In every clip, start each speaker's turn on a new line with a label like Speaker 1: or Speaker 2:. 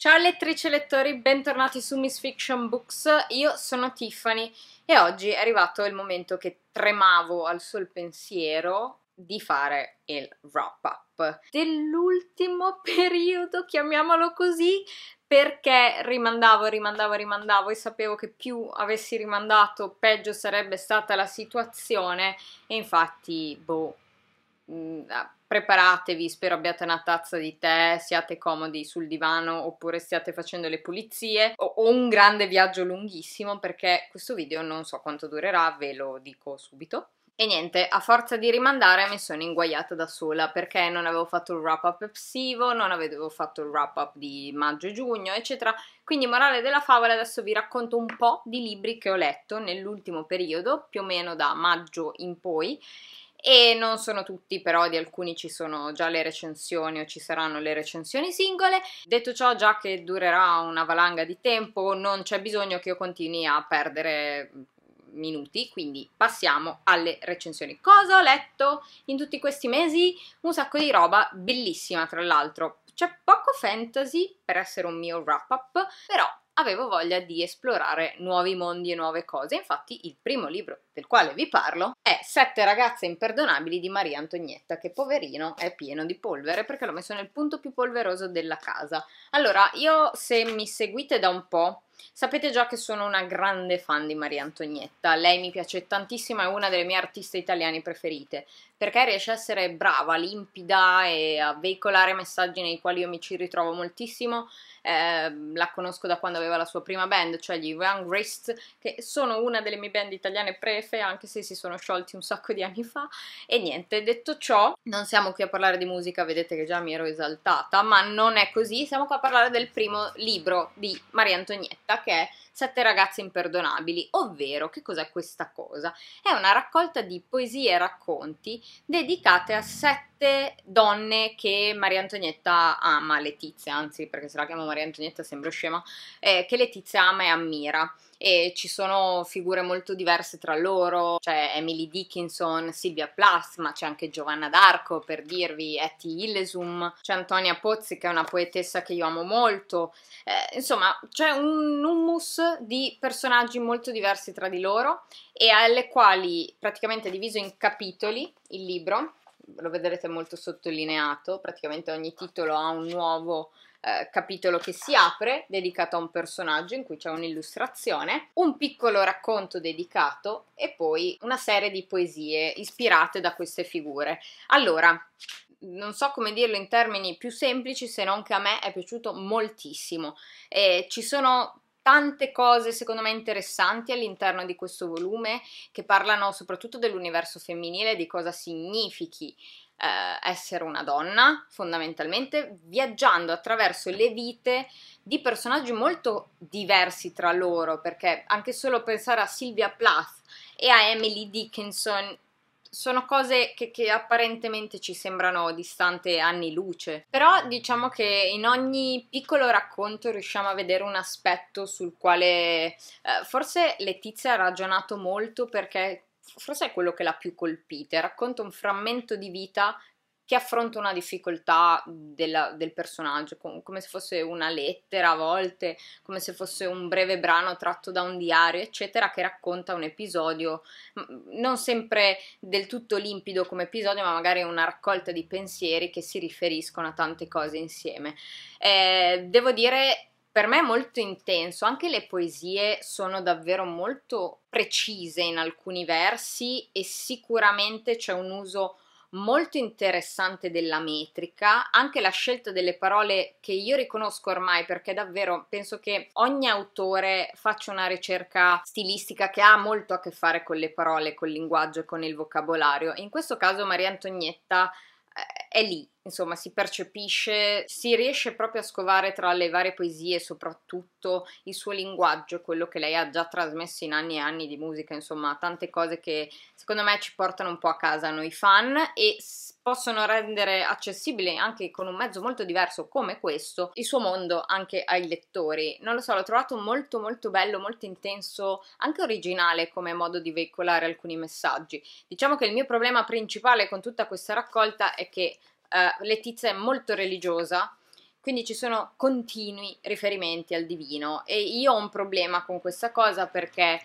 Speaker 1: Ciao lettrici e lettori, bentornati su Miss Fiction Books, io sono Tiffany e oggi è arrivato il momento che tremavo al sol pensiero di fare il wrap up dell'ultimo periodo, chiamiamolo così, perché rimandavo, rimandavo, rimandavo e sapevo che più avessi rimandato peggio sarebbe stata la situazione e infatti boh Mm, ah, preparatevi, spero abbiate una tazza di tè, siate comodi sul divano oppure stiate facendo le pulizie o, o, un grande viaggio lunghissimo perché questo video non so quanto durerà, ve lo dico subito. E niente, a forza di rimandare mi sono inguaiata da sola perché non avevo fatto il wrap up psivo, non avevo fatto il wrap up di maggio e giugno, eccetera. Quindi morale della favola, adesso vi racconto un po' di libri che ho letto nell'ultimo periodo, più o meno da maggio in poi e non sono tutti, però di alcuni ci sono già le recensioni o ci saranno le recensioni singole. Detto ciò, già che durerà una valanga di tempo, non c'è bisogno che io continui a perdere mm, minuti, quindi passiamo alle recensioni. Cosa ho letto in tutti questi mesi? Un sacco di roba bellissima, tra l'altro. C'è poco fantasy per essere un mio wrap up, però avevo voglia di esplorare nuovi mondi e nuove cose. Infatti il primo libro del quale vi parlo è Sette ragazze imperdonabili di Maria Antonietta, che poverino è pieno di polvere perché l'ho messo nel punto più polveroso della casa. Allora, io se mi seguite da un po', Sapete già che sono una grande fan di Maria Antonietta, lei mi piace tantissimo, è una delle mie artiste italiane preferite perché riesce a essere brava, limpida e a veicolare messaggi nei quali io mi ci ritrovo moltissimo. Eh, la conosco da quando aveva la sua prima band, cioè gli Young Wrist, che sono una delle mie band italiane prefe, anche se si sono sciolti un sacco di anni fa. E niente, detto ciò, non siamo qui a parlare di musica, vedete che già mi ero esaltata, ma non è così, siamo qua a parlare del primo libro di Maria Antonietta, che è Sette ragazze imperdonabili, ovvero che cos'è questa cosa? È una raccolta di poesie e racconti dedicate a sette donne che Maria Antonietta ama, Letizia, anzi perché se la chiamo Maria Antonietta sembra scema, eh, che Letizia ama e ammira e ci sono figure molto diverse tra loro, c'è cioè Emily Dickinson, Silvia Plath, ma c'è anche Giovanna d'Arco per dirvi, Etty Illesum, c'è Antonia Pozzi che è una poetessa che io amo molto, eh, insomma c'è un hummus di personaggi molto diversi tra di loro e alle quali praticamente è diviso in capitoli il libro lo vedrete molto sottolineato, praticamente ogni titolo ha un nuovo eh, capitolo che si apre dedicato a un personaggio in cui c'è un'illustrazione, un piccolo racconto dedicato e poi una serie di poesie ispirate da queste figure. Allora, non so come dirlo in termini più semplici se non che a me è piaciuto moltissimo. Eh, ci sono tante cose secondo me interessanti all'interno di questo volume che parlano soprattutto dell'universo femminile, di cosa significhi eh, essere una donna, fondamentalmente viaggiando attraverso le vite di personaggi molto diversi tra loro, perché anche solo pensare a Sylvia Plath e a Emily Dickinson sono cose che, che, apparentemente ci sembrano distante anni luce, però diciamo che in ogni piccolo racconto riusciamo a vedere un aspetto sul quale eh, forse Letizia ha ragionato molto perché forse è quello che l'ha più colpita, racconta un frammento di vita che affronta una difficoltà della, del personaggio, com- come se fosse una lettera a volte, come se fosse un breve brano tratto da un diario, eccetera, che racconta un episodio non sempre del tutto limpido come episodio, ma magari una raccolta di pensieri che si riferiscono a tante cose insieme. Eh, devo dire per me è molto intenso, anche le poesie sono davvero molto precise in alcuni versi e sicuramente c'è un uso molto interessante della metrica, anche la scelta delle parole che io riconosco ormai perché davvero penso che ogni autore faccia una ricerca stilistica che ha molto a che fare con le parole, col linguaggio, con il vocabolario. In questo caso Maria Antonietta eh, è lì, insomma, si percepisce, si riesce proprio a scovare tra le varie poesie, soprattutto il suo linguaggio, quello che lei ha già trasmesso in anni e anni di musica, insomma, tante cose che secondo me ci portano un po' a casa noi fan e possono rendere accessibile anche con un mezzo molto diverso come questo il suo mondo anche ai lettori. Non lo so, l'ho trovato molto molto bello, molto intenso, anche originale come modo di veicolare alcuni messaggi. Diciamo che il mio problema principale con tutta questa raccolta è che uh, Letizia è molto religiosa, quindi ci sono continui riferimenti al divino e io ho un problema con questa cosa perché eh,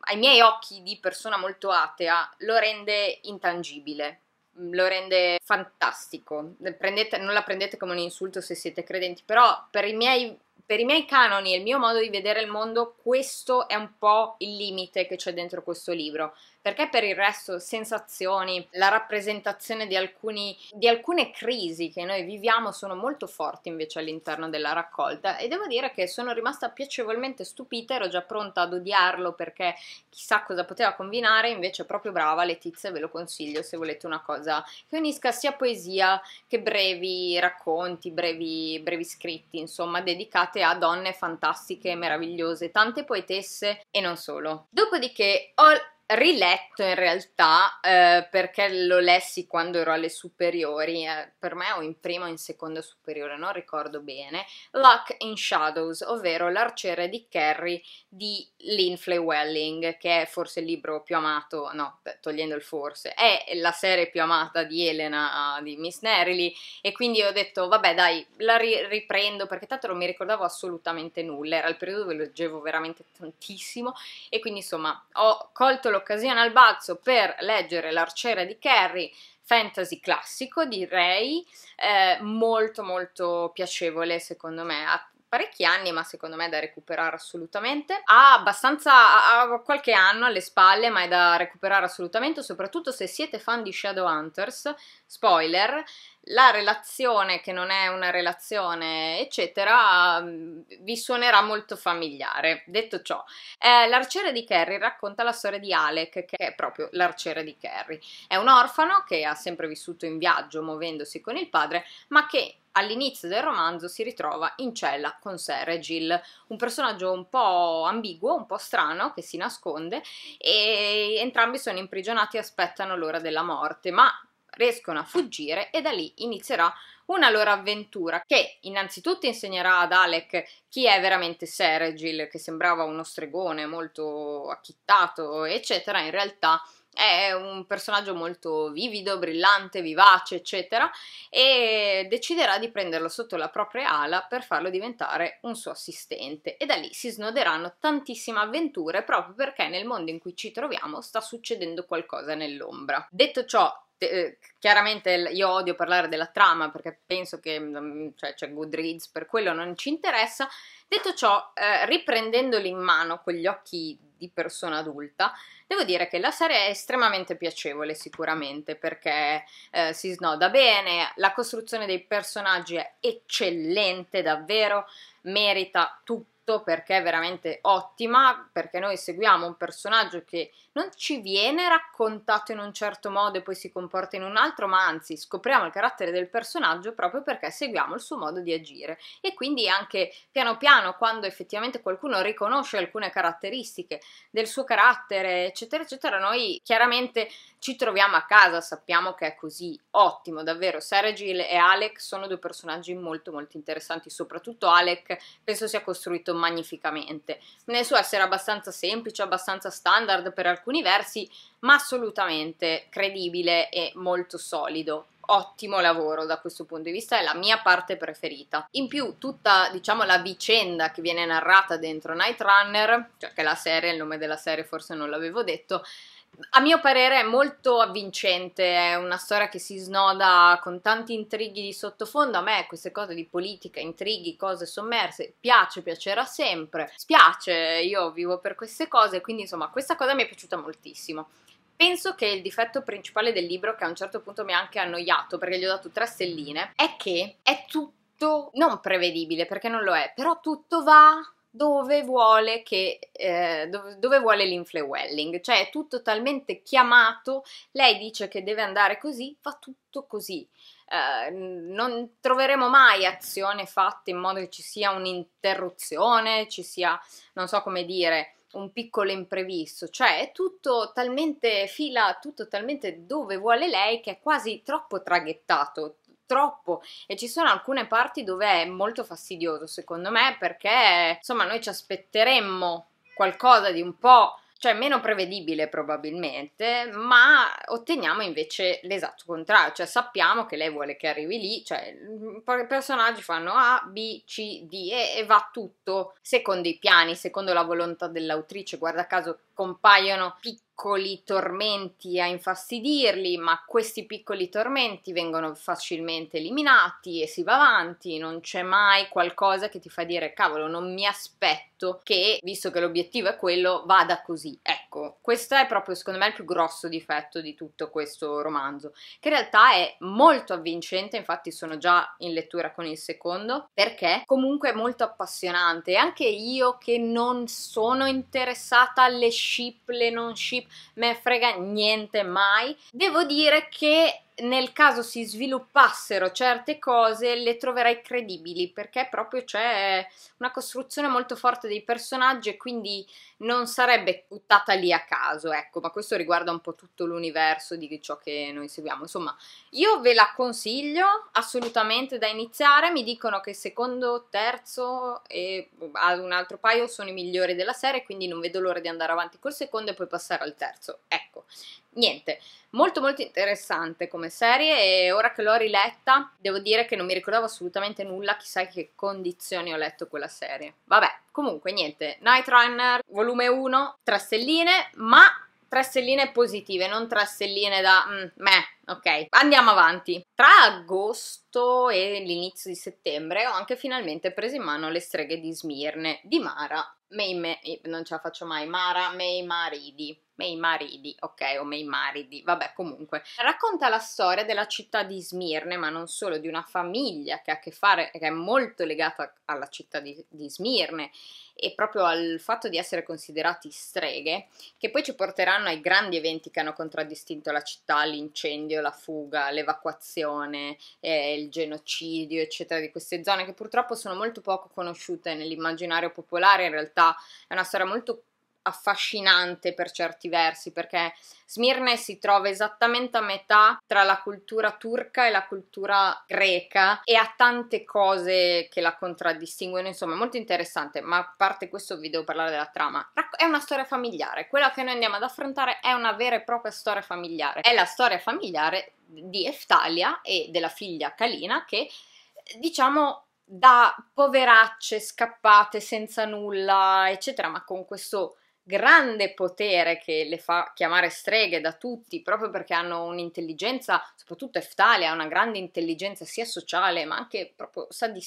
Speaker 1: ai miei occhi di persona molto atea lo rende intangibile, mm, lo rende fantastico. Prendete, non la prendete come un insulto se siete credenti, però per i, miei, per i miei canoni e il mio modo di vedere il mondo, questo è un po' il limite che c'è dentro questo libro perché per il resto sensazioni, la rappresentazione di, alcuni, di, alcune crisi che noi viviamo sono molto forti invece all'interno della raccolta e devo dire che sono rimasta piacevolmente stupita, ero già pronta ad odiarlo perché chissà cosa poteva combinare, invece proprio brava Letizia ve lo consiglio se volete una cosa che unisca sia poesia che brevi racconti, brevi, brevi scritti, insomma dedicate a donne fantastiche, meravigliose, tante poetesse e non solo. Dopodiché ho riletto in realtà eh, perché lo lessi quando ero alle superiori, eh, per me o in prima o in seconda superiore, non ricordo bene, Luck in Shadows, ovvero l'arciere di Kerry di Lynn Flewelling, che è forse il libro più amato, no, togliendo il forse, è la serie più amata di Elena, di Miss Nerily, e quindi ho detto, vabbè dai, la ri- riprendo, perché tanto non mi ricordavo assolutamente nulla, era il periodo dove leggevo veramente tantissimo, e quindi insomma ho colto l'occasione al balzo per leggere L'arciere di Kerry, fantasy classico direi, eh, molto molto piacevole secondo me, ha parecchi anni ma secondo me è da recuperare assolutamente, ha abbastanza, ha qualche anno alle spalle ma è da recuperare assolutamente, soprattutto se siete fan di Shadowhunters, spoiler, la relazione che non è una relazione, eccetera, mm, vi suonerà molto familiare. Detto ciò, eh, l'arciere di Kerry racconta la storia di Alec, che è proprio l'arciere di Kerry. È un orfano che ha sempre vissuto in viaggio, muovendosi con il padre, ma che all'inizio del romanzo si ritrova in cella con Seregil, un personaggio un po' ambiguo, un po' strano che si nasconde e entrambi sono imprigionati e aspettano l'ora della morte, ma riescono a fuggire e da lì inizierà una loro avventura che innanzitutto insegnerà ad Alec chi è veramente Seregil, che sembrava uno stregone molto acchittato, eccetera, in realtà è un personaggio molto vivido, brillante, vivace, eccetera, e deciderà di prenderlo sotto la propria ala per farlo diventare un suo assistente. E da lì si snoderanno tantissime avventure proprio perché nel mondo in cui ci troviamo sta succedendo qualcosa nell'ombra. Detto ciò, eh, chiaramente io odio parlare della trama perché penso che mm, cioè, c'è Goodreads, per quello non ci interessa. Detto ciò, eh, riprendendoli in mano con gli occhi di persona adulta, devo dire che la serie è estremamente piacevole sicuramente perché eh, si snoda bene, la costruzione dei personaggi è eccellente davvero, merita tutto perché è veramente ottima, perché noi seguiamo un personaggio che non ci viene raccontato in un certo modo e poi si comporta in un altro, ma anzi scopriamo il carattere del personaggio proprio perché seguiamo il suo modo di agire e quindi anche piano piano quando effettivamente qualcuno riconosce alcune caratteristiche del suo carattere, eccetera, eccetera, noi chiaramente ci troviamo a casa, sappiamo che è così, ottimo, davvero. Sergil e Alec sono due personaggi molto molto interessanti, soprattutto Alec penso sia costruito magnificamente. Nel suo essere abbastanza semplice, abbastanza standard per alcuni alcuni versi, ma assolutamente credibile e molto solido ottimo lavoro da questo punto di vista, è la mia parte preferita. In più, tutta diciamo la vicenda che viene narrata dentro Night Runner, cioè che la serie, il nome della serie forse non l'avevo detto, a mio parere è molto avvincente, è una storia che si snoda con tanti intrighi di sottofondo, a me queste cose di politica, intrighi, cose sommerse, piace, piacerà sempre, spiace, io vivo per queste cose, quindi insomma questa cosa mi è piaciuta moltissimo. Penso che il difetto principale del libro, che a un certo punto mi ha anche annoiato perché gli ho dato tre stelline, è che è tutto non prevedibile perché non lo è, però tutto va dove vuole, che, eh, dove, dove vuole l'influelling, cioè è tutto talmente chiamato, lei dice che deve andare così, fa tutto così. Eh, non troveremo mai azione fatta in modo che ci sia un'interruzione, ci sia, non so come dire, un piccolo imprevisto, cioè è tutto talmente fila, tutto talmente dove vuole lei che è quasi troppo traghettato, troppo e ci sono alcune parti dove è molto fastidioso secondo me perché insomma noi ci aspetteremmo qualcosa di un po' cioè meno prevedibile probabilmente, ma otteniamo invece l'esatto contrario, cioè sappiamo che lei vuole che arrivi lì, cioè i personaggi fanno A, B, C, D e, e va tutto secondo i piani, secondo la volontà dell'autrice, guarda caso compaiono piccoli piccoli tormenti a infastidirli, ma questi piccoli tormenti vengono facilmente eliminati e si va avanti, non c'è mai qualcosa che ti fa dire cavolo, non mi aspetto che, visto che l'obiettivo è quello, vada così. Ecco Ecco, questo è proprio secondo me il più grosso difetto di tutto questo romanzo, che in realtà è molto avvincente, infatti sono già in lettura con il secondo, perché comunque è molto appassionante e anche io che non sono interessata alle ship, le non ship, me frega niente mai, devo dire che nel caso si sviluppassero certe cose le troverai credibili perché proprio c'è una costruzione molto forte dei personaggi e quindi non sarebbe buttata lì a caso, ecco, ma questo riguarda un po' tutto l'universo di ciò che noi seguiamo. Insomma, io ve la consiglio assolutamente da iniziare, mi dicono che secondo, terzo e boh, un altro paio sono i migliori della serie, quindi non vedo l'ora di andare avanti col secondo e poi passare al terzo. Ecco, niente, molto molto interessante come serie e ora che l'ho riletta devo dire che non mi ricordavo assolutamente nulla, chissà che condizioni ho letto quella serie. Vabbè, comunque niente, Night Runner volume 1, tre stelline, ma tre stelline positive, non tre stelline da mm, meh, ok. Andiamo avanti. Tra agosto e l'inizio di settembre ho anche finalmente preso in mano Le streghe di Smirne di Mara Mei, Mei eh, non ce la faccio mai, Mara Mei Maridi mei maridi, ok, o mei maridi, vabbè comunque. Racconta la storia della città di Smirne, ma non solo, di una famiglia che ha a che fare, che è molto legata alla città di, di Smirne e proprio al fatto di essere considerati streghe, che poi ci porteranno ai grandi eventi che hanno contraddistinto la città, l'incendio, la fuga, l'evacuazione, eh, il genocidio, eccetera, di queste zone che purtroppo sono molto poco conosciute nell'immaginario popolare, in realtà è una storia molto affascinante per certi versi, perché Smirne si trova esattamente a metà tra la cultura turca e la cultura greca e ha tante cose che la contraddistinguono, insomma, è molto interessante, ma a parte questo vi devo parlare della trama. È una storia familiare, quella che noi andiamo ad affrontare è una vera e propria storia familiare. È la storia familiare di Eftalia e della figlia Kalina che diciamo da poveracce scappate senza nulla, eccetera, ma con questo grande potere che le fa chiamare streghe da tutti, proprio perché hanno un'intelligenza, soprattutto Eftalia ha una grande intelligenza sia sociale ma anche proprio sa di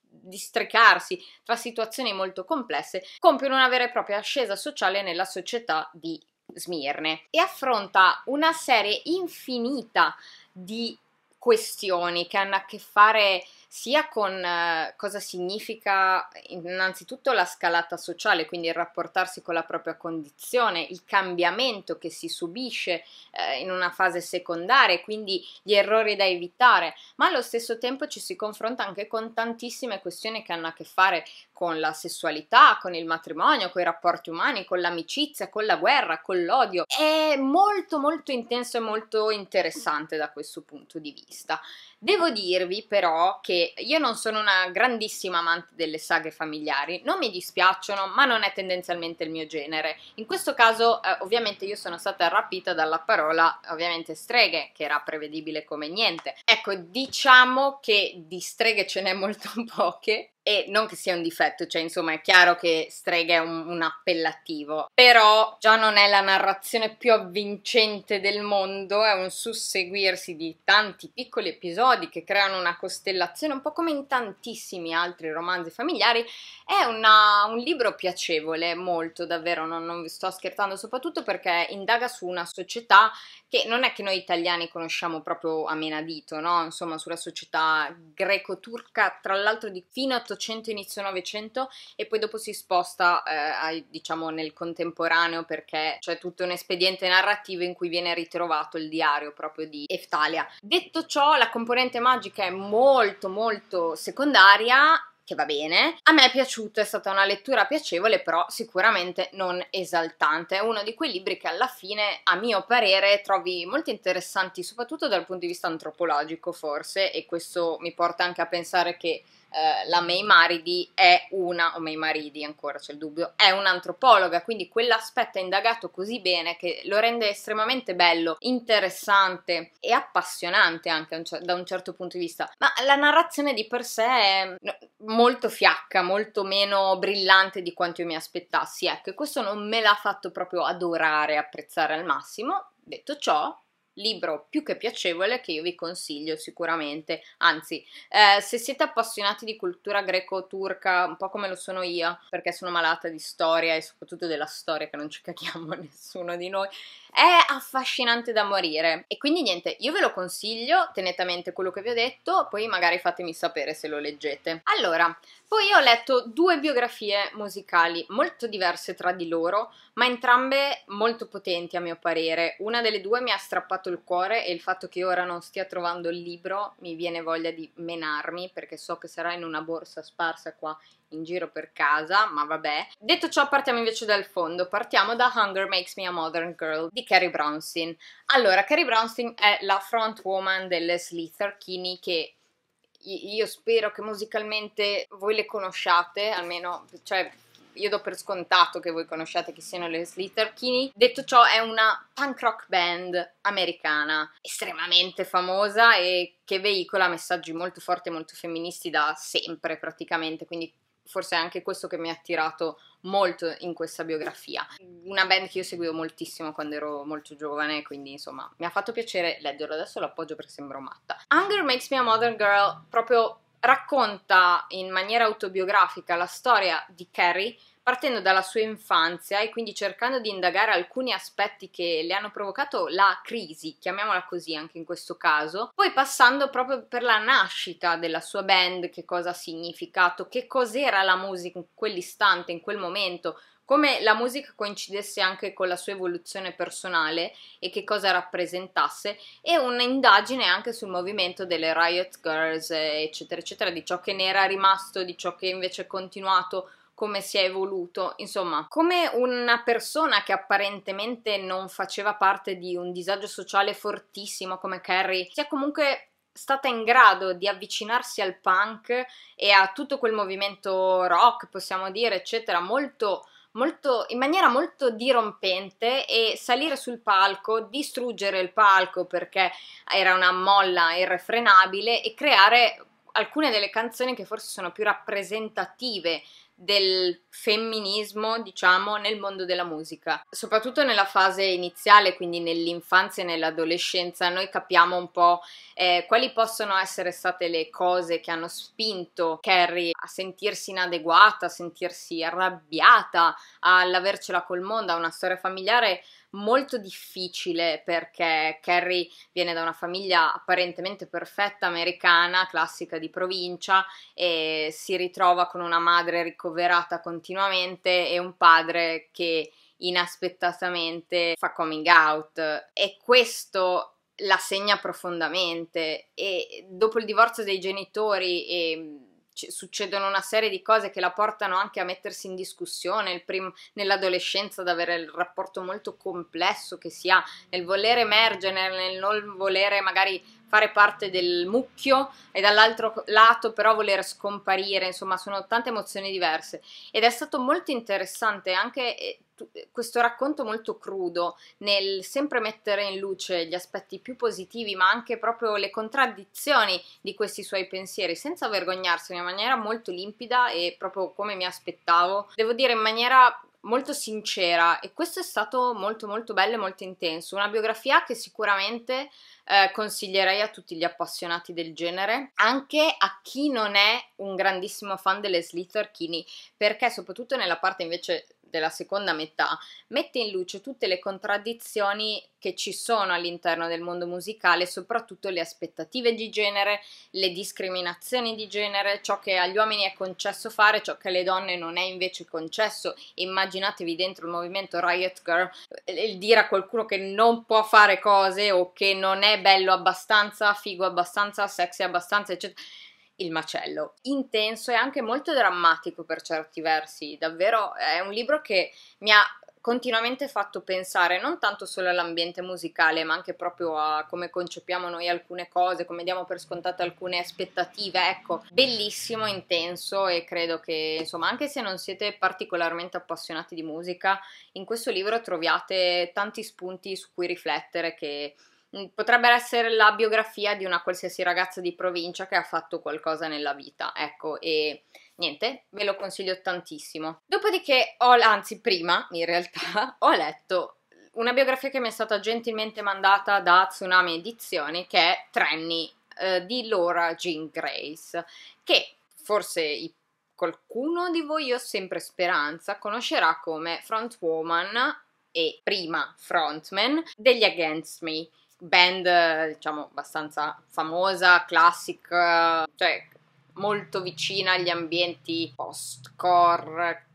Speaker 1: districarsi tra situazioni molto complesse, compiono una vera e propria ascesa sociale nella società di Smirne e affronta una serie infinita di questioni che hanno a che fare sia con eh, cosa significa innanzitutto la scalata sociale, quindi il rapportarsi con la propria condizione, il cambiamento che si subisce eh, in una fase secondaria, quindi gli errori da evitare, ma allo stesso tempo ci si confronta anche con tantissime questioni che hanno a che fare con la sessualità, con il matrimonio, con i rapporti umani, con l'amicizia, con la guerra, con l'odio. È molto molto intenso e molto interessante da questo punto di vista. Devo dirvi però che io non sono una grandissima amante delle saghe familiari, non mi dispiacciono, ma non è tendenzialmente il mio genere. In questo caso, eh, ovviamente, io sono stata rapita dalla parola, ovviamente, streghe, che era prevedibile come niente. Ecco, diciamo che di streghe ce n'è molto poche, e non che sia un difetto, cioè insomma è chiaro che strega è un, un, appellativo, però già non è la narrazione più avvincente del mondo, è un susseguirsi di tanti piccoli episodi che creano una costellazione, un po' come in tantissimi altri romanzi familiari, è una, un libro piacevole, molto davvero, non, non vi sto scherzando, soprattutto perché indaga su una società che non è che noi italiani conosciamo proprio a menadito, no? Insomma sulla società greco-turca, tra l'altro di fino a 800, inizio 900 e poi dopo si sposta eh, ai, diciamo nel contemporaneo perché c'è tutto un espediente narrativo in cui viene ritrovato il diario proprio di Eftalia. Detto ciò, la componente magica è molto molto secondaria che va bene. A me è piaciuto, è stata una lettura piacevole, però sicuramente non esaltante. È uno di quei libri che alla fine, a mio parere, trovi molto interessanti, soprattutto dal punto di vista antropologico, forse, e questo mi porta anche a pensare che eh, la May Maridi è una, o May Maridi ancora c'è il dubbio, è un'antropologa, quindi quell'aspetto è indagato così bene che lo rende estremamente bello, interessante e appassionante anche un, da un certo punto di vista. Ma la narrazione di per sé è molto fiacca, molto meno brillante di quanto io mi aspettassi, ecco, e questo non me l'ha fatto proprio adorare, apprezzare al massimo. Detto ciò, libro più che piacevole che io vi consiglio sicuramente. Anzi, eh, se siete appassionati di cultura greco-turca, un po' come lo sono io, perché sono malata di storia e soprattutto della storia che non ci cachiamo nessuno di noi, è affascinante da morire. E quindi niente, io ve lo consiglio, tenete a mente quello che vi ho detto, poi magari fatemi sapere se lo leggete. Allora, poi ho letto due biografie musicali molto diverse tra di loro, ma entrambe molto potenti a mio parere. Una delle due mi ha strappato il cuore e il fatto che ora non stia trovando il libro mi viene voglia di menarmi perché so che sarà in una borsa sparsa qua in giro per casa, ma vabbè. Detto ciò partiamo invece dal fondo, partiamo da Hunger Makes Me a Modern Girl di Carrie Brownstein. Allora, Carrie Brownstein è la frontwoman delle Slitherkini che io spero che musicalmente voi le conosciate, almeno, cioè io do per scontato che voi conosciate chi siano le Slitherkini. Detto ciò, è una punk rock band americana estremamente famosa e che veicola messaggi molto forti e molto femministi da sempre praticamente, quindi forse è anche questo che mi ha attirato molto in questa biografia. Una band che io seguivo moltissimo quando ero molto giovane, quindi insomma mi ha fatto piacere leggerlo. Adesso lo appoggio perché sembro matta. Hunger Makes Me a Modern Girl proprio racconta in maniera autobiografica la storia di Carrie partendo dalla sua infanzia e quindi cercando di indagare alcuni aspetti che le hanno provocato la crisi, chiamiamola così anche in questo caso, poi passando proprio per la nascita della sua band, che cosa ha significato, che cos'era la musica in quell'istante, in quel momento, come la musica coincidesse anche con la sua evoluzione personale e che cosa rappresentasse e un'indagine anche sul movimento delle Riot Girls eccetera eccetera di ciò che ne era rimasto, di ciò che invece è continuato come si è evoluto, insomma, come una persona che apparentemente non faceva parte di un disagio sociale fortissimo come Carrie, sia comunque stata in grado di avvicinarsi al punk e a tutto quel movimento rock, possiamo dire, eccetera, molto Molto, in maniera molto dirompente e salire sul palco, distruggere il palco perché era una molla irrefrenabile e creare alcune delle canzoni che forse sono più rappresentative del femminismo, diciamo, nel mondo della musica. Soprattutto nella fase iniziale, quindi nell'infanzia e nell'adolescenza, noi capiamo un po' eh, quali possono essere state le cose che hanno spinto Carrie a sentirsi inadeguata, a sentirsi arrabbiata, all'avercela col mondo, a una storia familiare molto difficile perché Carrie viene da una famiglia apparentemente perfetta americana, classica di provincia e si ritrova con una madre ricoverata continuamente e un padre che inaspettatamente fa coming out e questo la segna profondamente e dopo il divorzio dei genitori e c- succedono una serie di cose che la portano anche a mettersi in discussione, prim- nell'adolescenza ad avere il rapporto molto complesso che si ha, nel voler emergere, nel non volere magari fare parte del mucchio e dall'altro lato però voler scomparire, insomma sono tante emozioni diverse ed è stato molto interessante anche eh, questo racconto molto crudo nel sempre mettere in luce gli aspetti più positivi ma anche proprio le contraddizioni di questi suoi pensieri senza vergognarsi in maniera molto limpida e proprio come mi aspettavo devo dire in maniera molto sincera e questo è stato molto molto bello e molto intenso, una biografia che sicuramente eh, consiglierei a tutti gli appassionati del genere, anche a chi non è un grandissimo fan delle Slitherkini, perché soprattutto nella parte invece della seconda metà mette in luce tutte le contraddizioni che ci sono all'interno del mondo musicale, soprattutto le aspettative di genere, le discriminazioni di genere, ciò che agli uomini è concesso fare, ciò che alle donne non è invece concesso. Immaginatevi dentro il movimento Riot Girl eh, il dire a qualcuno che non può fare cose o che non è bello abbastanza, figo abbastanza, sexy abbastanza, eccetera il macello. Intenso e anche molto drammatico per certi versi, davvero è un libro che mi ha continuamente fatto pensare non tanto solo all'ambiente musicale, ma anche proprio a come concepiamo noi alcune cose, come diamo per scontate alcune aspettative. Ecco, bellissimo, intenso e credo che, insomma, anche se non siete particolarmente appassionati di musica, in questo libro troviate tanti spunti su cui riflettere che Mm, potrebbe essere la biografia di una qualsiasi ragazza di provincia che ha fatto qualcosa nella vita, ecco, e niente, ve lo consiglio tantissimo. Dopodiché, ho, anzi prima in realtà, ho letto una biografia che mi è stata gentilmente mandata da Tsunami Edizioni, che è Trenny eh, di Laura Jean Grace, che forse i qualcuno di voi, io sempre speranza, conoscerà come frontwoman e prima frontman degli Against Me band, diciamo, abbastanza famosa, classica, cioè molto vicina agli ambienti postcore,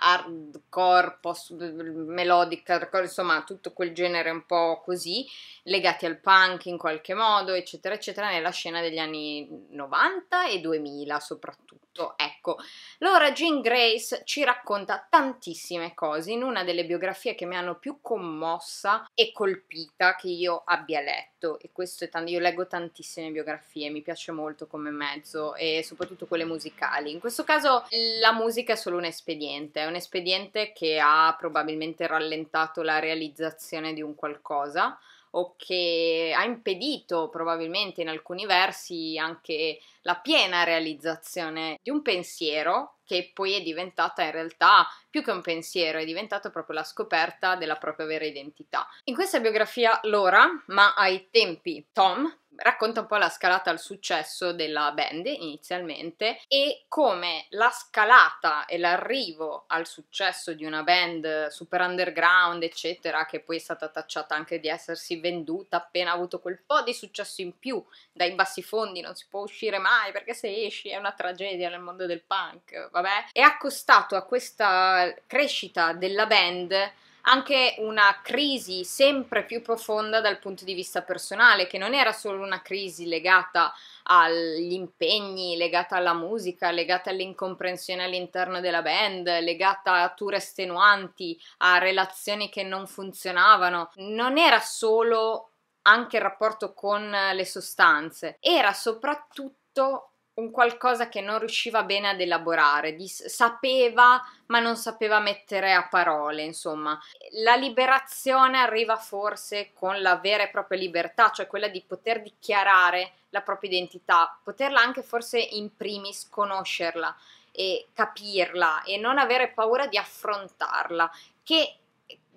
Speaker 1: hardcore, post melodica, insomma tutto quel genere un po' così, legati al punk in qualche modo, eccetera, eccetera, nella scena degli anni 90 e 2000 soprattutto. Ecco, Laura Jean Grace ci racconta tantissime cose in una delle biografie che mi hanno più commossa e colpita che io abbia letto detto, e questo è tanto, io leggo tantissime biografie, mi piace molto come mezzo e soprattutto quelle musicali. In questo caso la musica è solo un espediente, è un espediente che ha probabilmente rallentato la realizzazione di un qualcosa o che ha impedito probabilmente in alcuni versi anche la piena realizzazione di un pensiero che poi è diventata in realtà più che un pensiero, è diventata proprio la scoperta della propria vera identità. In questa biografia Lora, ma ai tempi Tom, racconta un po' la scalata al successo della band inizialmente e come la scalata e l'arrivo al successo di una band super underground, eccetera, che poi è stata tacciata anche di essersi venduta appena avuto quel po' di successo in più dai bassi fondi, non si può uscire mai perché se esci è una tragedia nel mondo del punk, vabbè, è accostato a questa crescita della band anche una crisi sempre più profonda dal punto di vista personale, che non era solo una crisi legata agli impegni, legata alla musica, legata all'incomprensione all'interno della band, legata a tour estenuanti, a relazioni che non funzionavano, non era solo anche il rapporto con le sostanze, era soprattutto un qualcosa che non riusciva bene ad elaborare, di, sapeva ma non sapeva mettere a parole, insomma. La liberazione arriva forse con la vera e propria libertà, cioè quella di poter dichiarare la propria identità, poterla anche forse in primis conoscerla e capirla e non avere paura di affrontarla, che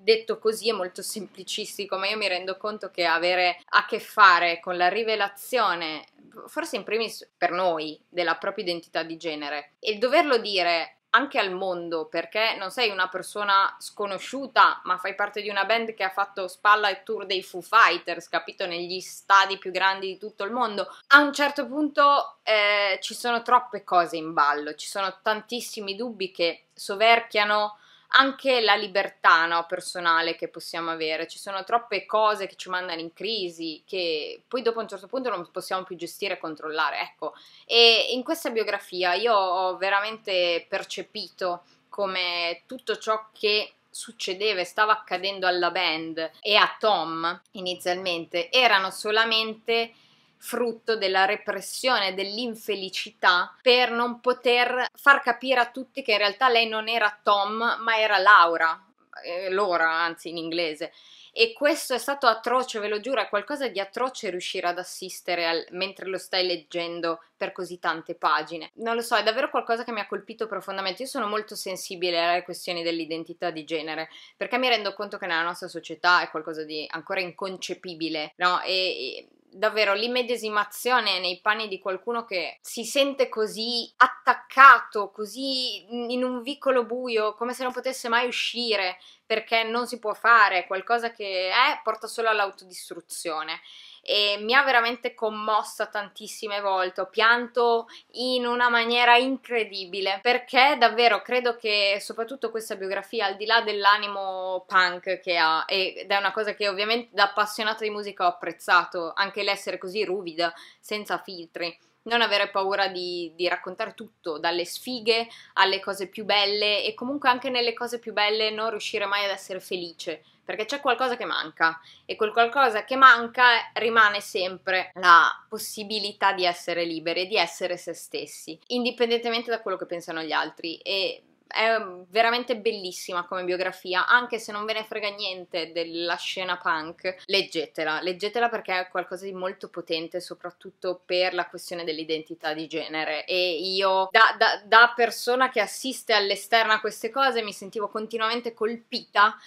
Speaker 1: detto così è molto semplicistico, ma io mi rendo conto che avere a che fare con la rivelazione, forse in primis per noi, della propria identità di genere, e il doverlo dire anche al mondo, perché non sei una persona sconosciuta, ma fai parte di una band che ha fatto spalla e tour dei Foo Fighters, capito, negli stadi più grandi di tutto il mondo. A un certo punto eh, ci sono troppe cose in ballo, ci sono tantissimi dubbi che soverchiano anche la libertà no, personale che possiamo avere, ci sono troppe cose che ci mandano in crisi, che poi dopo un certo punto non possiamo più gestire e controllare, ecco. E in questa biografia io ho veramente percepito come tutto ciò che succedeva e stava accadendo alla band e a Tom inizialmente erano solamente frutto della repressione, dell'infelicità per non poter far capire a tutti che in realtà lei non era Tom ma era Laura, eh, Laura anzi in inglese. E questo è stato atroce, ve lo giuro, è qualcosa di atroce riuscire ad assistere al, mentre lo stai leggendo per così tante pagine. Non lo so, è davvero qualcosa che mi ha colpito profondamente. Io sono molto sensibile alle questioni dell'identità di genere, perché mi rendo conto che nella nostra società è qualcosa di ancora inconcepibile, no? E, e davvero l'immedesimazione nei panni di qualcuno che si sente così attaccato, così in un vicolo buio, come se non potesse mai uscire perché non si può fare, qualcosa che è eh, porta solo all'autodistruzione e mi ha veramente commossa tantissime volte, ho pianto in una maniera incredibile perché davvero credo che soprattutto questa biografia al di là dell'animo punk che ha ed è una cosa che ovviamente da appassionata di musica ho apprezzato, anche l'essere così ruvida, senza filtri non avere paura di, di, raccontare tutto, dalle sfighe alle cose più belle e comunque anche nelle cose più belle non riuscire mai ad essere felice, perché c'è qualcosa che manca e quel qualcosa che manca rimane sempre la possibilità di essere liberi e di essere se stessi, indipendentemente da quello che pensano gli altri e è veramente bellissima come biografia, anche se non ve ne frega niente della scena punk, leggetela, leggetela perché è qualcosa di molto potente, soprattutto per la questione dell'identità di genere. E io, da, da, da persona che assiste all'esterno a queste cose, mi sentivo continuamente colpita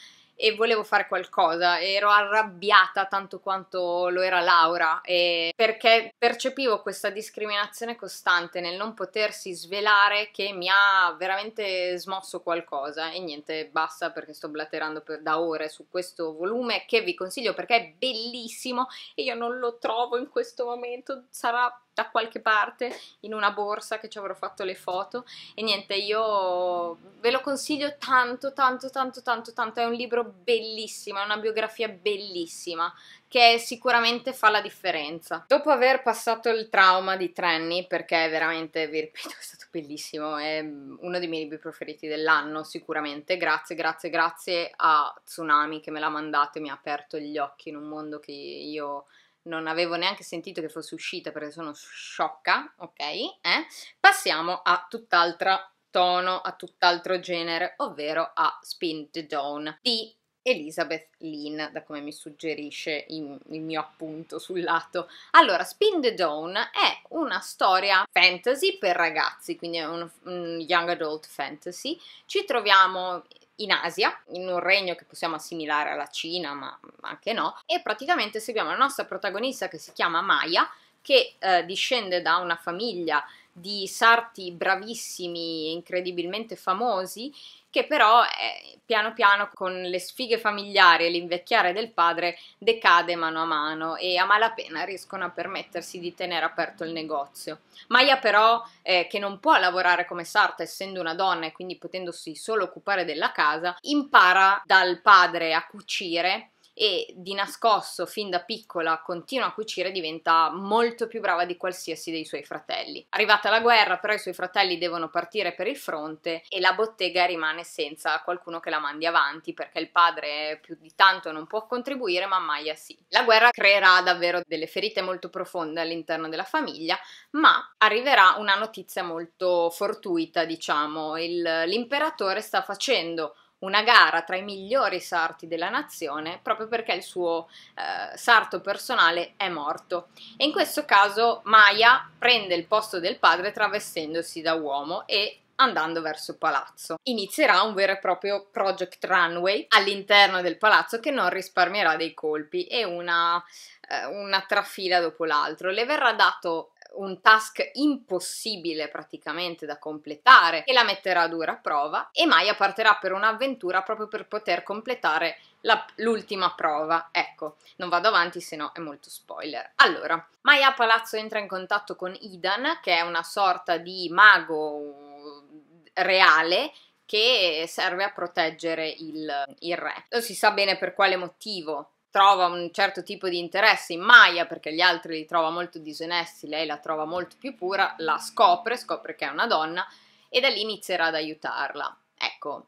Speaker 1: e volevo fare qualcosa. Ero arrabbiata tanto quanto lo era Laura perché percepivo questa discriminazione costante nel non potersi svelare che mi ha veramente smosso qualcosa. E niente, basta perché sto blatterando per, da ore su questo volume che vi consiglio perché è bellissimo e io non lo trovo in questo momento. Sarà da qualche parte in una borsa che ci avrò fatto le foto e niente io ve lo consiglio tanto tanto tanto tanto tanto è un libro bellissimo è una biografia bellissima che sicuramente fa la differenza dopo aver passato il trauma di Trenny perché veramente vi ripeto è stato bellissimo è uno dei miei libri preferiti dell'anno sicuramente grazie grazie grazie a Tsunami che me l'ha mandato e mi ha aperto gli occhi in un mondo che io non avevo neanche sentito che fosse uscita perché sono sciocca, ok? Eh? Passiamo a tutt'altro tono, a tutt'altro genere, ovvero a Spin the Dawn di Elizabeth Lynn, da come mi suggerisce il, il mio appunto sul lato. Allora, Spin the Dawn è una storia fantasy per ragazzi, quindi è un, un young adult fantasy. Ci troviamo in Asia, in un regno che possiamo assimilare alla Cina, ma anche no, e praticamente seguiamo la nostra protagonista che si chiama Maya, che eh, discende da una famiglia di sarti bravissimi e incredibilmente famosi che però eh, piano piano con le sfighe familiari e l'invecchiare del padre decade mano a mano e a malapena riescono a permettersi di tenere aperto il negozio. Maya però eh, che non può lavorare come sarta essendo una donna e quindi potendosi solo occupare della casa, impara dal padre a cucire e di nascosto fin da piccola continua a cucire e diventa molto più brava di qualsiasi dei suoi fratelli. Arrivata la guerra però i suoi fratelli devono partire per il fronte e la bottega rimane senza qualcuno che la mandi avanti perché il padre più di tanto non può contribuire ma Maya sì. La guerra creerà davvero delle ferite molto profonde all'interno della famiglia ma arriverà una notizia molto fortuita diciamo, il, l'imperatore sta facendo una gara tra i migliori sarti della nazione proprio perché il suo eh, sarto personale è morto. E in questo caso Maya prende il posto del padre travestendosi da uomo e andando verso il palazzo. Inizierà un vero e proprio Project Runway all'interno del palazzo che non risparmierà dei colpi e una, eh, una trafila dopo l'altro. Le verrà dato un task impossibile praticamente da completare e la metterà a dura prova e Maya partirà per un'avventura proprio per poter completare la, l'ultima prova. Ecco, non vado avanti se no è molto spoiler. Allora, Maya Palazzo entra in contatto con Idan che è una sorta di mago reale che serve a proteggere il, il re. Non si sa bene per quale motivo trova un certo tipo di interesse in Maya perché gli altri li trova molto disonesti, lei la trova molto più pura, la scopre, scopre che è una donna e da lì inizierà ad aiutarla. Ecco,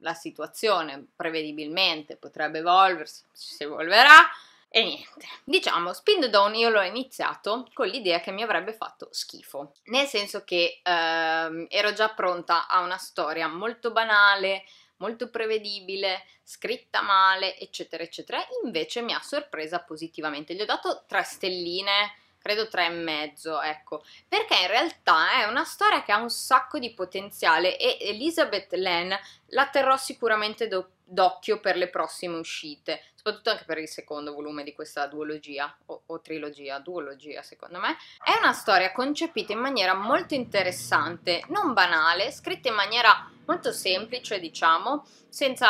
Speaker 1: la situazione prevedibilmente potrebbe evolversi, si evolverà e niente. Diciamo, Spin the Dawn io l'ho iniziato con l'idea che mi avrebbe fatto schifo, nel senso che ehm, ero già pronta a una storia molto banale, molto prevedibile, scritta male, eccetera, eccetera. Invece mi ha sorpresa positivamente. Gli ho dato tre stelline, credo tre e mezzo, ecco, perché in realtà è una storia che ha un sacco di potenziale e Elizabeth Len la terrò sicuramente do- d'occhio per le prossime uscite, soprattutto anche per il secondo volume di questa duologia o, o trilogia, duologia secondo me. È una storia concepita in maniera molto interessante, non banale, scritta in maniera molto semplice, diciamo, senza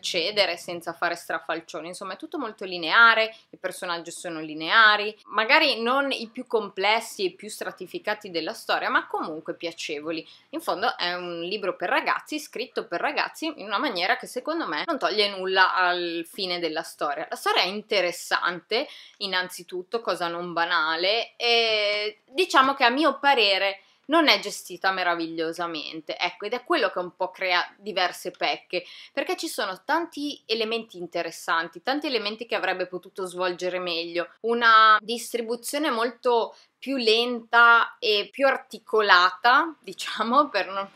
Speaker 1: cedere, senza fare strafalcioni, insomma è tutto molto lineare, i personaggi sono lineari, magari non i più complessi e più stratificati della storia, ma comunque piacevoli. In fondo è un libro per ragazzi, scritto per ragazzi ragazzi in una maniera che secondo me non toglie nulla al fine della storia. La storia è interessante, innanzitutto, cosa non banale, e diciamo che a mio parere non è gestita meravigliosamente, ecco, ed è quello che un po' crea diverse pecche, perché ci sono tanti elementi interessanti, tanti elementi che avrebbe potuto svolgere meglio, una distribuzione molto più lenta e più articolata, diciamo, per non,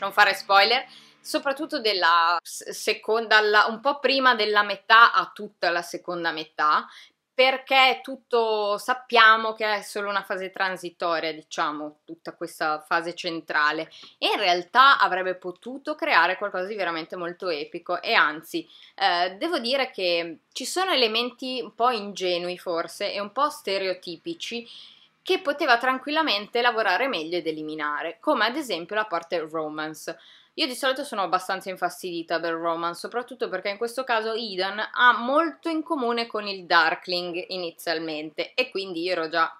Speaker 1: non fare spoiler, soprattutto della seconda, la, un po' prima della metà a tutta la seconda metà, perché tutto sappiamo che è solo una fase transitoria, diciamo, tutta questa fase centrale. E in realtà avrebbe potuto creare qualcosa di veramente molto epico e anzi, eh, devo dire che ci sono elementi un po' ingenui forse e un po' stereotipici che poteva tranquillamente lavorare meglio ed eliminare, come ad esempio la parte romance. Io di solito sono abbastanza infastidita per Roman, soprattutto perché in questo caso Idan ha molto in comune con il Darkling inizialmente e quindi io ero già...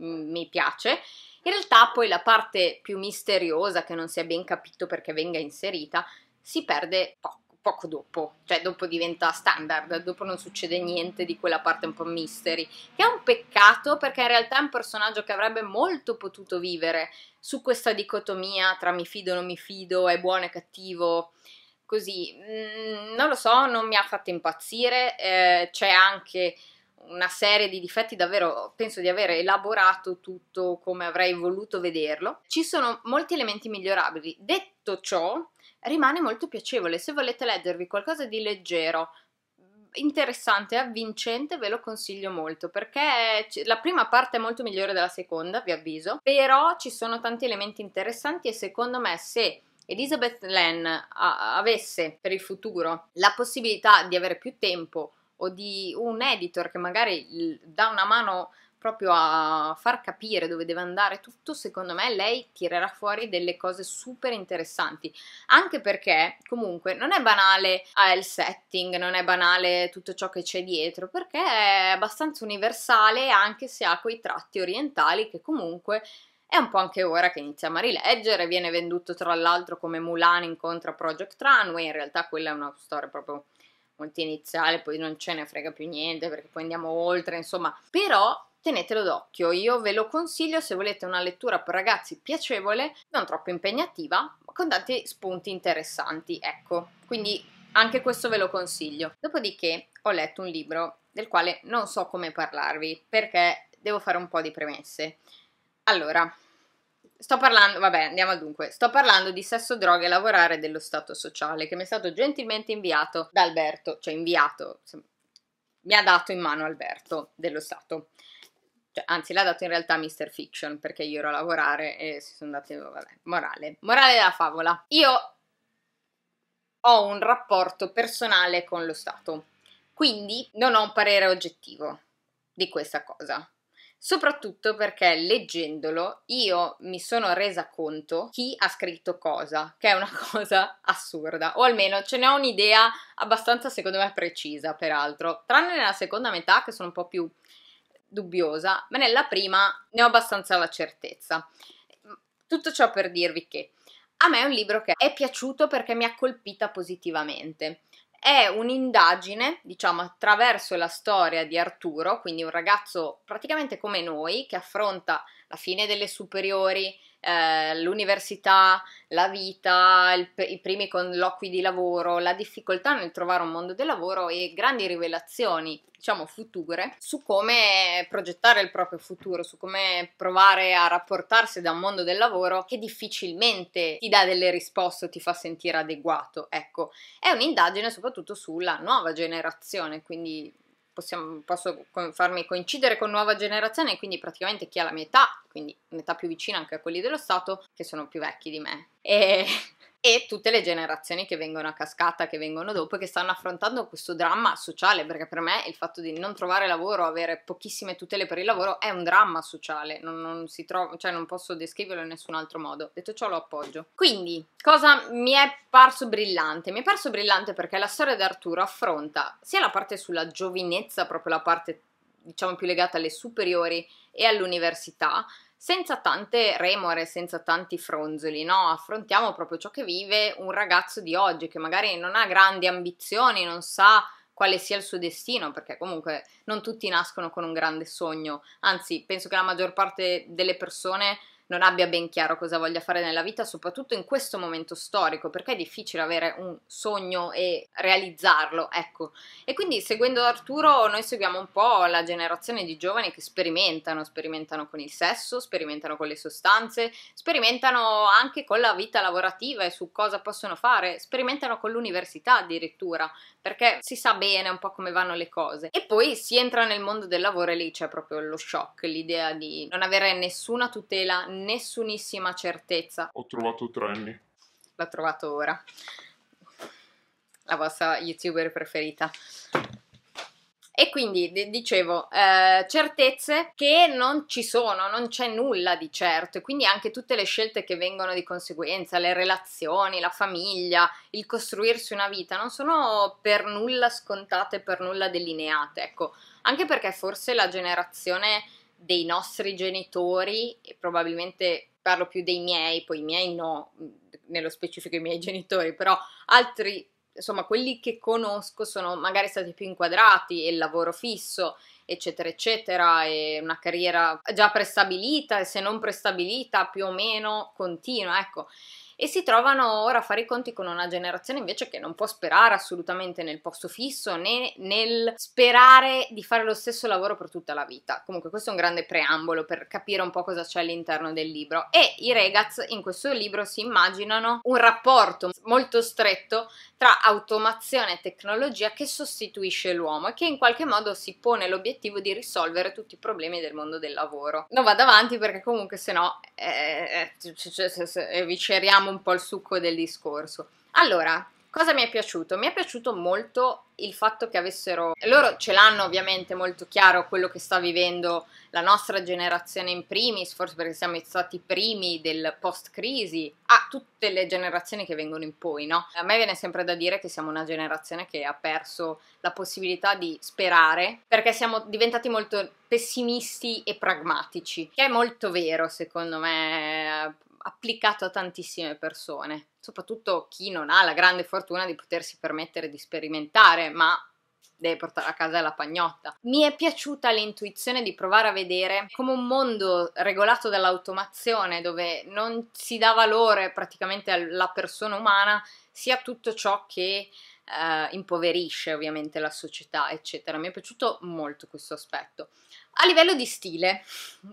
Speaker 1: Mm, mi piace. In realtà poi la parte più misteriosa, che non si è ben capito perché venga inserita, si perde poco poco dopo, cioè dopo diventa standard, dopo non succede niente di quella parte un po' mystery, che è un peccato perché in realtà è un personaggio che avrebbe molto potuto vivere su questa dicotomia tra mi fido, non mi fido, è buono e cattivo, così, mh, mm, non lo so, non mi ha fatto impazzire, eh, c'è anche una serie di difetti davvero penso di aver elaborato tutto come avrei voluto vederlo ci sono molti elementi migliorabili detto ciò rimane molto piacevole. Se volete leggervi qualcosa di leggero, interessante, avvincente, ve lo consiglio molto perché la prima parte è molto migliore della seconda, vi avviso, però ci sono tanti elementi interessanti e secondo me se Elizabeth Len avesse per il futuro la possibilità di avere più tempo o di un editor che magari dà una mano proprio a far capire dove deve andare tutto, secondo me lei tirerà fuori delle cose super interessanti, anche perché comunque non è banale eh, il setting, non è banale tutto ciò che c'è dietro, perché è abbastanza universale anche se ha quei tratti orientali che comunque è un po' anche ora che iniziamo a rileggere, viene venduto tra l'altro come Mulan incontra Project Runway, in realtà quella è una storia proprio molto iniziale, poi non ce ne frega più niente perché poi andiamo oltre, insomma, però tenetelo d'occhio, io ve lo consiglio se volete una lettura per ragazzi piacevole, non troppo impegnativa, ma con tanti spunti interessanti, ecco. Quindi anche questo ve lo consiglio. Dopodiché ho letto un libro del quale non so come parlarvi perché devo fare un po' di premesse. Allora, sto parlando, vabbè, andiamo dunque. Sto parlando di Sesso, Droga e Lavorare dello Stato Sociale che mi è stato gentilmente inviato da Alberto, cioè inviato, mi ha dato in mano Alberto dello Stato cioè, anzi l'ha dato in realtà Mr. Fiction perché io ero a lavorare e si sono andati, vabbè, morale, morale della favola. Io ho un rapporto personale con lo Stato, quindi non ho un parere oggettivo di questa cosa. Soprattutto perché leggendolo io mi sono resa conto chi ha scritto cosa, che è una cosa assurda, o almeno ce ne ho un'idea abbastanza secondo me precisa, peraltro, tranne nella seconda metà che sono un po' più dubbiosa, ma nella prima ne ho abbastanza la certezza. Tutto ciò per dirvi che a me è un libro che è piaciuto perché mi ha colpita positivamente. È un'indagine, diciamo, attraverso la storia di Arturo, quindi un ragazzo praticamente come noi che affronta la fine delle superiori, eh, l'università, la vita, il, i primi colloqui di lavoro, la difficoltà nel trovare un mondo del lavoro e grandi rivelazioni, diciamo future, su come progettare il proprio futuro, su come provare a rapportarsi da un mondo del lavoro che difficilmente ti dà delle risposte o ti fa sentire adeguato. Ecco, è un'indagine soprattutto sulla nuova generazione, quindi possiamo, posso farmi coincidere con nuova generazione, quindi praticamente chi ha la mia età, quindi un'età più vicina anche a quelli dello Stato, che sono più vecchi di me. E e tutte le generazioni che vengono a cascata, che vengono dopo e che stanno affrontando questo dramma sociale, perché per me il fatto di non trovare lavoro, avere pochissime tutele per il lavoro è un dramma sociale, non, non si trova, cioè non posso descriverlo in nessun altro modo. Detto ciò lo appoggio. Quindi, cosa mi è parso brillante? Mi è parso brillante perché la storia di Arturo affronta sia la parte sulla giovinezza, proprio la parte diciamo più legata alle superiori e all'università, senza tante remore, senza tanti fronzoli, no? Affrontiamo proprio ciò che vive un ragazzo di oggi che magari non ha grandi ambizioni, non sa quale sia il suo destino, perché comunque non tutti nascono con un grande sogno, anzi penso che la maggior parte delle persone non abbia ben chiaro cosa voglia fare nella vita, soprattutto in questo momento storico, perché è difficile avere un sogno e realizzarlo, ecco. E quindi seguendo Arturo noi seguiamo un po' la generazione di giovani che sperimentano, sperimentano con il sesso, sperimentano con le sostanze, sperimentano anche con la vita lavorativa e su cosa possono fare, sperimentano con l'università addirittura, perché si sa bene un po' come vanno le cose. E poi si entra nel mondo del lavoro e lì c'è proprio lo shock, l'idea di non avere nessuna tutela, nessunissima certezza. Ho trovato Trenny. L'ho trovato ora. La vostra youtuber preferita. E quindi dicevo, eh, certezze che non ci sono, non c'è nulla di certo, e quindi anche tutte le scelte che vengono di conseguenza, le relazioni, la famiglia, il costruirsi una vita, non sono per nulla scontate, per nulla delineate, ecco, anche perché forse la generazione dei nostri genitori, e probabilmente parlo più dei miei, poi i miei no, nello specifico i miei genitori, però altri, insomma, quelli che conosco sono magari stati più inquadrati e il lavoro fisso, eccetera, eccetera, e una carriera già prestabilita e se non prestabilita più o meno continua, ecco e si trovano ora a fare i conti con una generazione invece che non può sperare assolutamente nel posto fisso né nel sperare di fare lo stesso lavoro per tutta la vita. Comunque questo è un grande preambolo per capire un po' cosa c'è all'interno del libro e i ragazzi in questo libro si immaginano un rapporto molto stretto tra automazione e tecnologia che sostituisce l'uomo e che in qualche modo si pone l'obiettivo di risolvere tutti i problemi del mondo del lavoro. Non vado avanti perché comunque se no eh, eh, viceriamo un po' il succo del discorso. Allora, Cosa mi è piaciuto? Mi è piaciuto molto il fatto che avessero. Loro ce l'hanno ovviamente molto chiaro quello che sta vivendo la nostra generazione in primis, forse perché siamo stati i primi del post-crisi, a tutte le generazioni che vengono in poi, no? A me viene sempre da dire che siamo una generazione che ha perso la possibilità di sperare perché siamo diventati molto pessimisti e pragmatici, che è molto vero secondo me applicato a tantissime persone, soprattutto chi non ha la grande fortuna di potersi permettere di sperimentare, ma deve portare a casa la pagnotta. Mi è piaciuta l'intuizione di provare a vedere come un mondo regolato dall'automazione, dove non si dà valore praticamente alla persona umana, sia tutto ciò che eh, impoverisce ovviamente la società, eccetera. Mi è piaciuto molto questo aspetto. A livello di stile,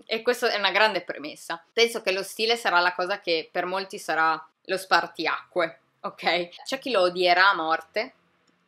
Speaker 1: e questa è una grande premessa, penso che lo stile sarà la cosa che per molti sarà lo spartiacque, ok? C'è chi lo odierà a morte,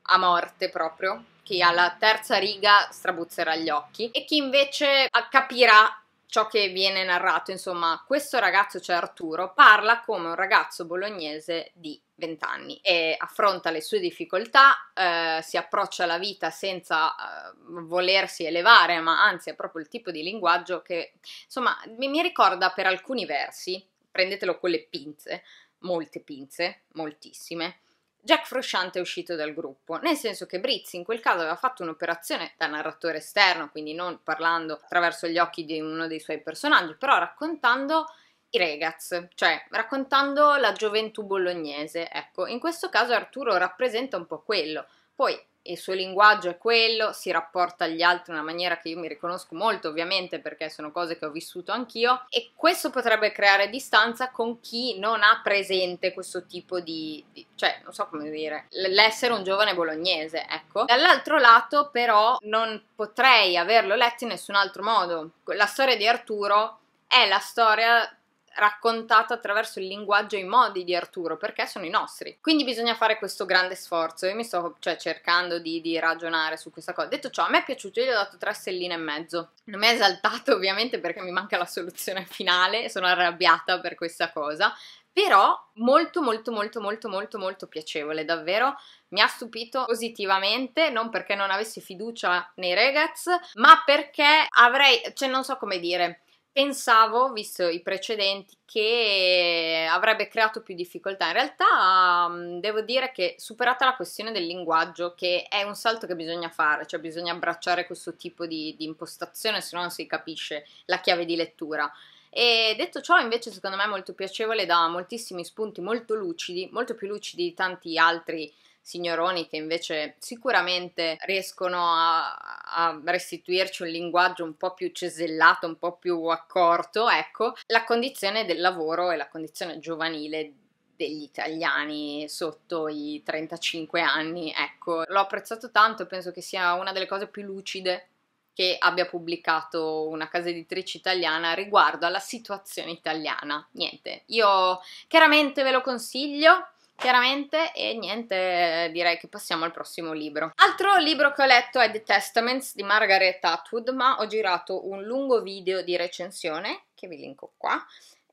Speaker 1: a morte proprio, chi alla terza riga strabuzzerà gli occhi e chi invece ah, capirà ciò che viene narrato, insomma, questo ragazzo, cioè Arturo, parla come un ragazzo bolognese di 20 anni e affronta le sue difficoltà, eh, si approccia alla vita senza eh, volersi elevare, ma anzi è proprio il tipo di linguaggio che insomma mi, mi ricorda per alcuni versi, prendetelo con le pinze, molte pinze, moltissime. Jack Frusciante è uscito dal gruppo, nel senso che Brizzi in quel caso aveva fatto un'operazione da narratore esterno, quindi non parlando attraverso gli occhi di uno dei suoi personaggi, però raccontando i regaz, cioè raccontando la gioventù bolognese. Ecco, in questo caso Arturo rappresenta un po' quello. Poi il suo linguaggio è quello, si rapporta agli altri in una maniera che io mi riconosco molto, ovviamente, perché sono cose che ho vissuto anch'io e questo potrebbe creare distanza con chi non ha presente questo tipo di, di cioè, non so come dire, l'essere un giovane bolognese, ecco. Dall'altro lato, però, non potrei averlo letto in nessun altro modo. La storia di Arturo è la storia raccontato attraverso il linguaggio e i modi di Arturo, perché sono i nostri. Quindi bisogna fare questo grande sforzo. Io mi sto cioè, cercando di, di, ragionare su questa cosa. Detto ciò, a me è piaciuto, io gli ho dato tre stelline e mezzo. Non mi ha esaltato ovviamente perché mi manca la soluzione finale, sono arrabbiata per questa cosa. Però molto molto molto molto molto molto piacevole, davvero mi ha stupito positivamente, non perché non avessi fiducia nei ragazzi, ma perché avrei, cioè non so come dire, Pensavo, visto i precedenti, che avrebbe creato più difficoltà. In realtà mm, devo dire che superata la questione del linguaggio, che è un salto che bisogna fare, cioè bisogna abbracciare questo tipo di, di impostazione, se no non si capisce la chiave di lettura. E detto ciò, invece, secondo me è molto piacevole, dà moltissimi spunti molto lucidi, molto più lucidi di tanti altri signoroni che invece sicuramente riescono a, a, restituirci un linguaggio un po' più cesellato, un po' più accorto, ecco, la condizione del lavoro e la condizione giovanile degli italiani sotto i 35 anni, ecco, l'ho apprezzato tanto, penso che sia una delle cose più lucide che abbia pubblicato una casa editrice italiana riguardo alla situazione italiana. Niente, io chiaramente ve lo consiglio, chiaramente e niente direi che passiamo al prossimo libro altro libro che ho letto è The Testaments di Margaret Atwood ma ho girato un lungo video di recensione che vi linko qua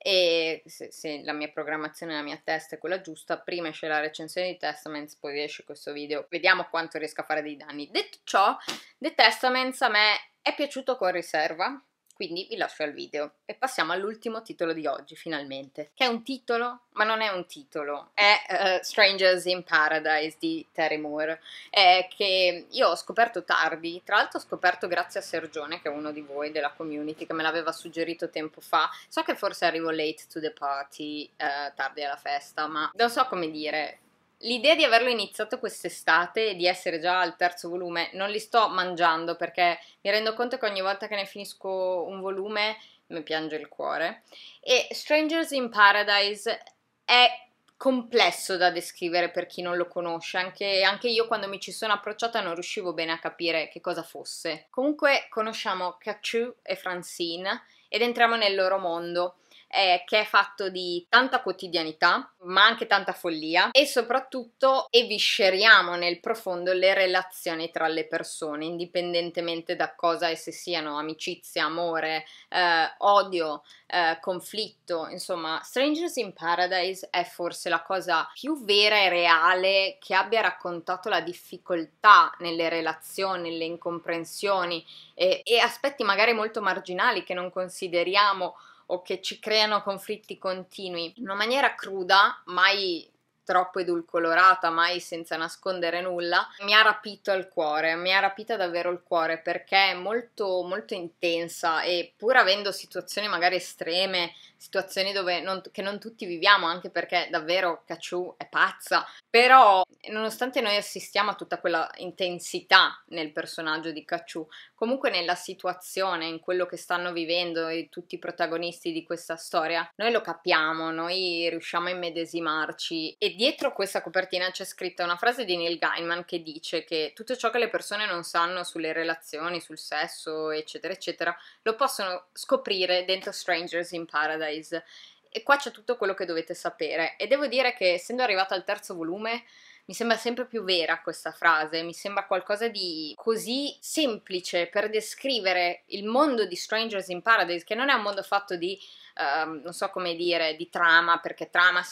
Speaker 1: e se, se la mia programmazione la mia testa è quella giusta prima esce la recensione di Testaments poi esce questo video vediamo quanto riesco a fare dei danni detto ciò The Testaments a me è piaciuto con riserva quindi vi lascio al video e passiamo all'ultimo titolo di oggi, finalmente, che è un titolo, ma non è un titolo, è uh, Strangers in Paradise di Terry Moore, eh, che io ho scoperto tardi, tra l'altro ho scoperto grazie a Sergione, che è uno di voi della community, che me l'aveva suggerito tempo fa, so che forse arrivo late to the party, uh, tardi alla festa, ma non so come dire, L'idea di averlo iniziato quest'estate e di essere già al terzo volume non li sto mangiando perché mi rendo conto che ogni volta che ne finisco un volume mi piange il cuore. E Strangers in Paradise è complesso da descrivere per chi non lo conosce, anche, anche, io quando mi ci sono approcciata non riuscivo bene a capire che cosa fosse. Comunque conosciamo Cachou e Francine ed entriamo nel loro mondo eh, che è fatto di tanta quotidianità, ma anche tanta follia e soprattutto evisceriamo nel profondo le relazioni tra le persone, indipendentemente da cosa esse siano, amicizia, amore, eh, odio, eh, conflitto, insomma, Strangers in Paradise è forse la cosa più vera e reale che abbia raccontato la difficoltà nelle relazioni, le incomprensioni e, e aspetti magari molto marginali che non consideriamo o che ci creano conflitti continui in una maniera cruda, mai troppo edulcolorata, mai senza nascondere nulla, mi ha rapito il cuore, mi ha rapita davvero il cuore perché è molto, molto intensa e pur avendo situazioni magari estreme situazioni non, che non tutti viviamo, anche perché davvero Cacciù è pazza, però nonostante noi assistiamo a tutta quella intensità nel personaggio di Cacciù, comunque nella situazione, in quello che stanno vivendo e tutti i protagonisti di questa storia, noi lo capiamo, noi riusciamo a immedesimarci e dietro questa copertina c'è scritta una frase di Neil Gaiman che dice che tutto ciò che le persone non sanno sulle relazioni, sul sesso, eccetera, eccetera, lo possono scoprire dentro Strangers in Paradise Paradise. E qua c'è tutto quello che dovete sapere. E devo dire che essendo arrivata al terzo volume, mi sembra sempre più vera questa frase, mi sembra qualcosa di così semplice per descrivere il mondo di Strangers in Paradise, che non è un mondo fatto di, uh, non so come dire, di trama, perché trama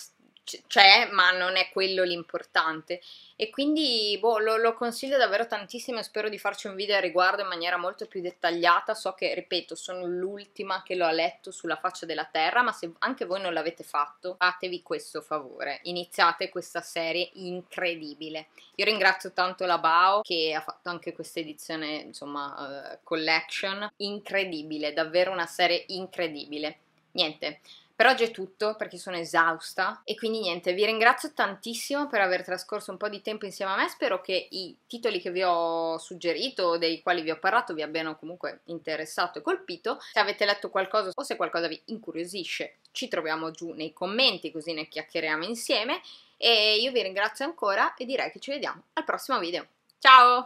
Speaker 1: c'è, ma non è quello l'importante. E quindi boh, lo, lo, consiglio davvero tantissimo e spero di farci un video al riguardo in maniera molto più dettagliata. So che, ripeto, sono l'ultima che lo ha letto sulla faccia della Terra, ma se anche voi non l'avete fatto, fatevi questo favore. Iniziate questa serie incredibile. Io ringrazio tanto la Bao che ha fatto anche questa edizione, insomma, uh, collection. Incredibile, davvero una serie incredibile. Niente. Per oggi è tutto perché sono esausta e quindi niente, vi ringrazio tantissimo per aver trascorso un po' di tempo insieme a me, spero che i titoli che vi ho suggerito, dei quali vi ho parlato, vi abbiano comunque interessato e colpito. Se avete letto qualcosa o se qualcosa vi incuriosisce, ci troviamo giù nei commenti così ne chiacchieriamo insieme e io vi ringrazio ancora e direi che ci vediamo al prossimo video. Ciao!